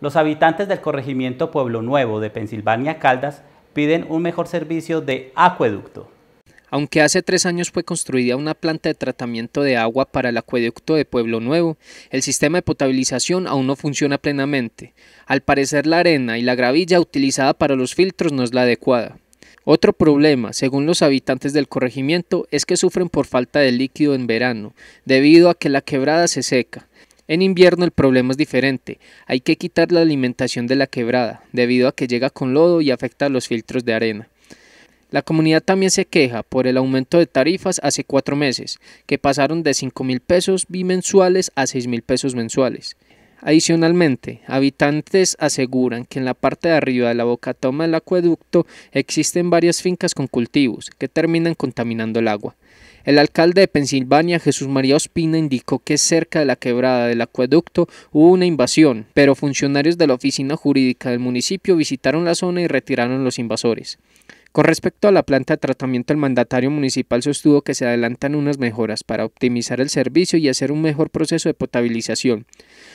Los habitantes del corregimiento Pueblo Nuevo de Pensilvania Caldas piden un mejor servicio de acueducto. Aunque hace tres años fue construida una planta de tratamiento de agua para el acueducto de Pueblo Nuevo, el sistema de potabilización aún no funciona plenamente. Al parecer la arena y la gravilla utilizada para los filtros no es la adecuada. Otro problema, según los habitantes del corregimiento, es que sufren por falta de líquido en verano, debido a que la quebrada se seca. En invierno el problema es diferente, hay que quitar la alimentación de la quebrada, debido a que llega con lodo y afecta a los filtros de arena. La comunidad también se queja por el aumento de tarifas hace cuatro meses, que pasaron de 5 mil pesos bimensuales a 6 mil pesos mensuales. Adicionalmente, habitantes aseguran que en la parte de arriba de la boca toma del acueducto existen varias fincas con cultivos que terminan contaminando el agua. El alcalde de Pensilvania, Jesús María Ospina, indicó que cerca de la quebrada del acueducto hubo una invasión, pero funcionarios de la oficina jurídica del municipio visitaron la zona y retiraron los invasores. Con respecto a la planta de tratamiento, el mandatario municipal sostuvo que se adelantan unas mejoras para optimizar el servicio y hacer un mejor proceso de potabilización.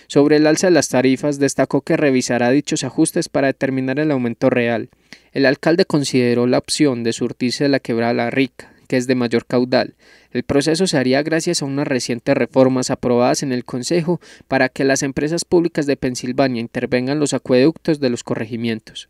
Sobre el alza de las tarifas, destacó que revisará dichos ajustes para determinar el aumento real. El alcalde consideró la opción de surtirse de la quebrada rica que es de mayor caudal. El proceso se haría gracias a unas recientes reformas aprobadas en el Consejo para que las empresas públicas de Pensilvania intervengan los acueductos de los corregimientos.